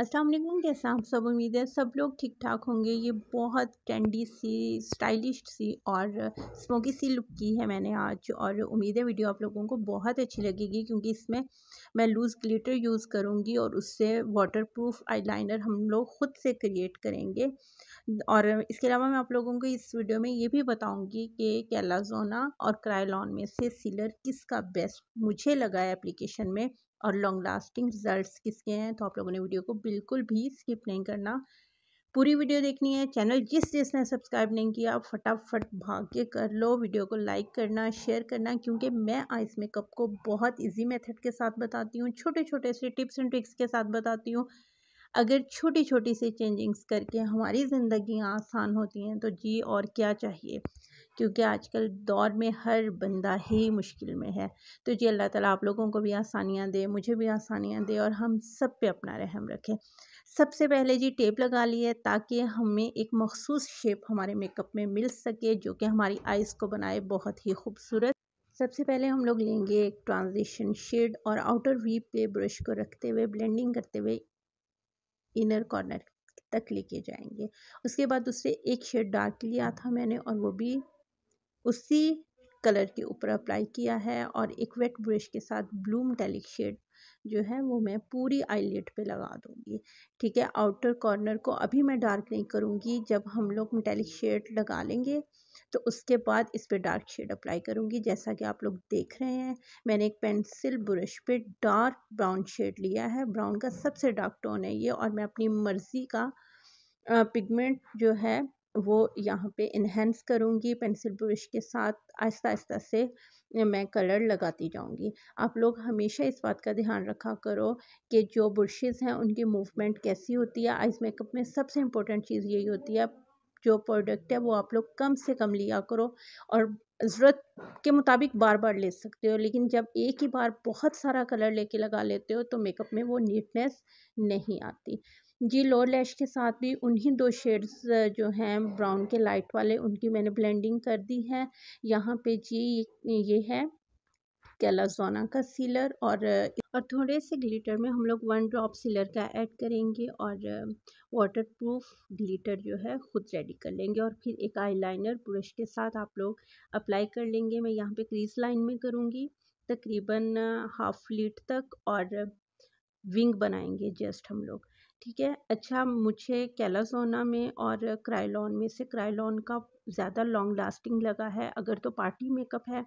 अस्सलाम वालेकुम कैसे आप सब उम्मीद है सब लोग ठीक ठाक होंगे ये बहुत ट्रेंडी सी स्टाइलिश सी और स्मोकी सी लुक की है मैंने आज और उम्मीद है वीडियो आप लोगों को बहुत अच्छी लगेगी क्योंकि इसमें मैं लूज़ ग्लिटर यूज़ करूँगी और उससे वाटर प्रूफ आईलाइनर हम लोग ख़ुद से क्रिएट करेंगे और इसके अलावा मैं आप लोगों को इस वीडियो में ये भी बताऊँगी कि कैलाजोना और क्रायलॉन में से सिलर किसका बेस्ट मुझे लगा है एप्लीकेशन में और लॉन्ग लास्टिंग रिजल्ट्स किसके हैं तो आप लोगों ने वीडियो को बिल्कुल भी स्किप नहीं करना पूरी वीडियो देखनी है चैनल जिस जिसने सब्सक्राइब नहीं किया फटाफट भाग के कर लो वीडियो को लाइक करना शेयर करना क्योंकि मैं आइस मेकअप को बहुत इजी मेथड के साथ बताती हूँ छोटे छोटे से टिप्स एंड ट्रिक्स के साथ बताती हूँ अगर छोटी छोटी सी चेंजिंग्स करके हमारी ज़िंदगी आसान होती हैं तो जी और क्या चाहिए क्योंकि आजकल दौर में हर बंदा ही मुश्किल में है तो जी अल्लाह ताला आप लोगों को भी आसानियाँ दे मुझे भी आसानियाँ दे और हम सब पे अपना रहम रखें सबसे पहले जी टेप लगा ली है ताकि हमें एक मखसूस शेप हमारे मेकअप में मिल सके जो कि हमारी आइज़ को बनाए बहुत ही खूबसूरत सबसे पहले हम लोग लेंगे एक ट्रांजिशन शेड और आउटर वी पे ब्रश को रखते हुए ब्लेंडिंग करते हुए इनर कॉर्नर तक लेके जाएंगे उसके बाद दूसरे एक शेड डार्क लिया था मैंने और वो भी उसी कलर के ऊपर अप्लाई किया है और एक वेट ब्रश के साथ ब्लूम टेलिक शेड जो है वो मैं पूरी आईलेट पे लगा दूंगी ठीक है आउटर कॉर्नर को अभी मैं डार्क नहीं करूंगी जब हम लोग मेटेलिक शेड लगा लेंगे तो उसके बाद इस पर डार्क शेड अप्लाई करूंगी जैसा कि आप लोग देख रहे हैं मैंने एक पेंसिल ब्रश पे डार्क ब्राउन शेड लिया है ब्राउन का सबसे डार्क टोन है ये और मैं अपनी मर्ज़ी का पिगमेंट जो है वो यहाँ पे इन्हेंस करूँगी पेंसिल ब्रश के साथ आहिस्ता आहिस्ता से मैं कलर लगाती जाऊँगी आप लोग हमेशा इस बात का ध्यान रखा करो कि जो ब्रशेज़ हैं उनकी मूवमेंट कैसी होती है आइज़ मेकअप में सबसे इम्पोर्टेंट चीज़ यही होती है जो प्रोडक्ट है वो आप लोग कम से कम लिया करो और ज़रूरत के मुताबिक बार बार ले सकते हो लेकिन जब एक ही बार बहुत सारा कलर लेके लगा लेते हो तो मेकअप में वो नीटनेस नहीं आती जी लोअर लैश के साथ भी उन्हीं दो शेड्स जो हैं ब्राउन के लाइट वाले उनकी मैंने ब्लेंडिंग कर दी है यहाँ पे जी ये है कैलाजोना का सीलर और और थोड़े से ग्लिटर में हम लोग वन ड्रॉप सीलर का ऐड करेंगे और वाटर प्रूफ ग्लिटर जो है ख़ुद रेडी कर लेंगे और फिर एक आईलाइनर ब्रश के साथ आप लोग अप्लाई कर लेंगे मैं यहाँ पे क्रीज लाइन में करूँगी तकरीबन हाफ लीट तक और विंग बनाएंगे जस्ट हम लोग ठीक है अच्छा मुझे कैलासोना में और क्राइलॉन में से क्राइलॉन का ज़्यादा लॉन्ग लास्टिंग लगा है अगर तो पार्टी मेकअप है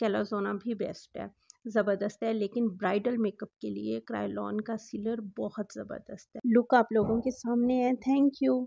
कैलासोना भी बेस्ट है ज़बरदस्त है लेकिन ब्राइडल मेकअप के लिए क्राइलॉन का सीलर बहुत ज़बरदस्त है लुक आप लोगों के सामने है थैंक यू